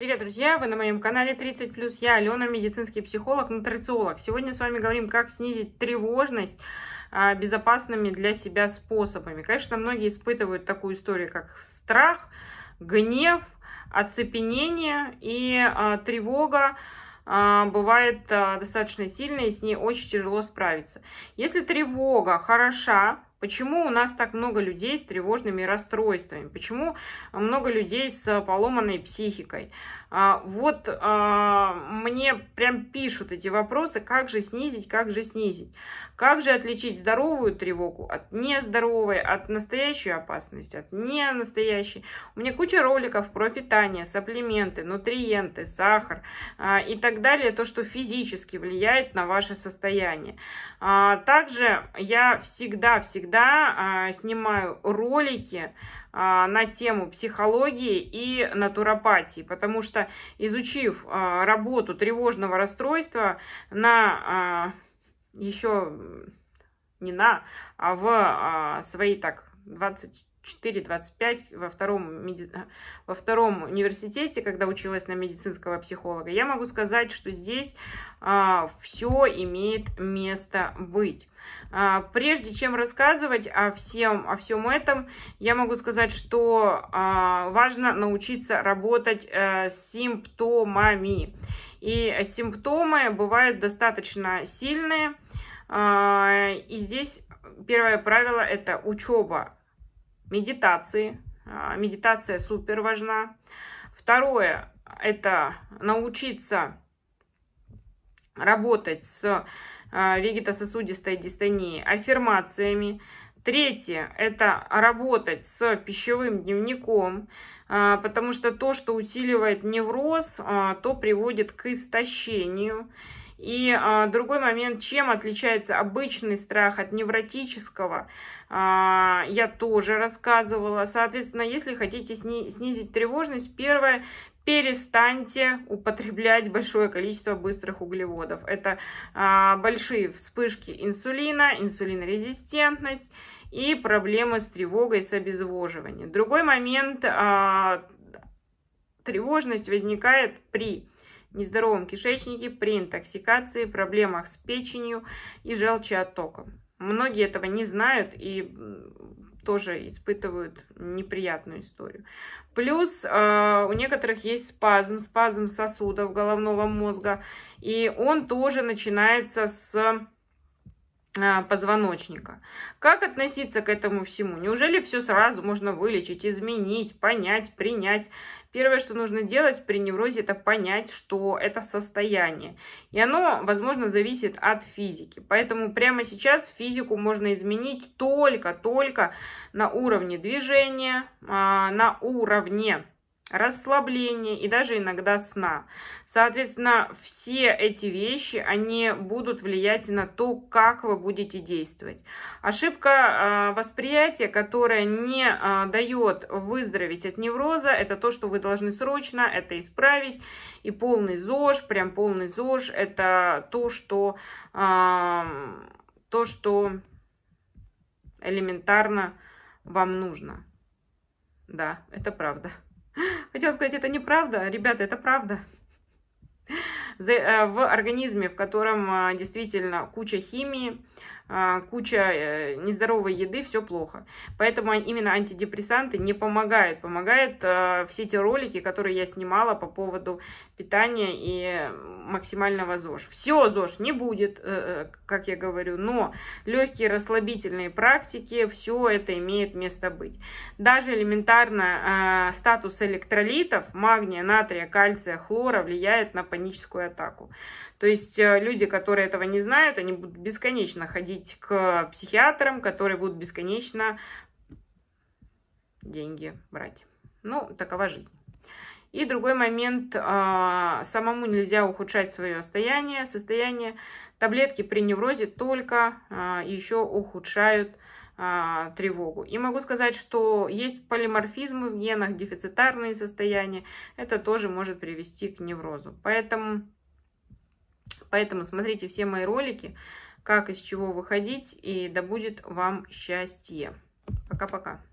Привет, друзья! Вы на моем канале 30+. Я Алена, медицинский психолог, нутрициолог. Сегодня с вами говорим, как снизить тревожность а, безопасными для себя способами. Конечно, многие испытывают такую историю, как страх, гнев, оцепенение и а, тревога а, бывает а, достаточно сильная, и с ней очень тяжело справиться. Если тревога хороша, Почему у нас так много людей с тревожными расстройствами? Почему много людей с поломанной психикой? А, вот а, мне прям пишут эти вопросы, как же снизить, как же снизить. Как же отличить здоровую тревогу от нездоровой, от настоящей опасности, от не настоящей. У меня куча роликов про питание, саплименты, нутриенты, сахар а, и так далее, то, что физически влияет на ваше состояние. Также я всегда-всегда всегда а, снимаю ролики а, на тему психологии и натуропатии, потому что изучив а, работу тревожного расстройства на еще не на, а в свои так 20 4,25 во втором, во втором университете, когда училась на медицинского психолога, я могу сказать, что здесь а, все имеет место быть. А, прежде чем рассказывать о всем, о всем этом, я могу сказать, что а, важно научиться работать а, с симптомами. И симптомы бывают достаточно сильные. А, и здесь первое правило – это учеба медитации. А, медитация супер важна. Второе – это научиться работать с а, вегетососудистой дистонией аффирмациями. Третье – это работать с пищевым дневником, а, потому что то, что усиливает невроз, то приводит к истощению. И другой момент, чем отличается обычный страх от невротического – а, я тоже рассказывала. Соответственно, если хотите снизить тревожность, первое, перестаньте употреблять большое количество быстрых углеводов. Это а, большие вспышки инсулина, инсулинорезистентность и проблемы с тревогой, с обезвоживанием. Другой момент, а, тревожность возникает при нездоровом кишечнике, при интоксикации, проблемах с печенью и желчеоттоком. Многие этого не знают и тоже испытывают неприятную историю. Плюс э, у некоторых есть спазм, спазм сосудов головного мозга, и он тоже начинается с а, позвоночника. Как относиться к этому всему? Неужели все сразу можно вылечить, изменить, понять, принять? Первое, что нужно делать при неврозе, это понять, что это состояние. И оно, возможно, зависит от физики. Поэтому прямо сейчас физику можно изменить только-только на уровне движения, а, на уровне расслабления и даже иногда сна. Соответственно, все эти вещи, они будут влиять на то, как вы будете действовать. Ошибка а, восприятия, которая не а, дает выздороветь от невроза, это то, что вы должны срочно это исправить. И полный ЗОЖ, прям полный ЗОЖ, это то, что, а, то, что элементарно вам нужно. Да, это правда. Хотела сказать, это неправда. Ребята, это правда. Э, в организме, в котором а, действительно куча химии, а, куча э, нездоровой еды, все плохо. Поэтому именно антидепрессанты не помогают. Помогают э, все те ролики, которые я снимала по поводу питания и максимального ЗОЖ. Все ЗОЖ не будет, э, как я говорю, но легкие расслабительные практики, все это имеет место быть. Даже элементарно статус электролитов, магния, натрия, кальция, хлора влияет на паническую атаку. То есть э, люди, которые этого не знают, они будут бесконечно ходить к психиатрам, которые будут бесконечно деньги брать. Ну, такова жизнь. И другой момент, а, самому нельзя ухудшать свое состояние. Состояние таблетки при неврозе только а, еще ухудшают а, тревогу. И могу сказать, что есть полиморфизмы в генах, дефицитарные состояния. Это тоже может привести к неврозу. Поэтому Поэтому смотрите все мои ролики, как из чего выходить, и да будет вам счастье. Пока-пока.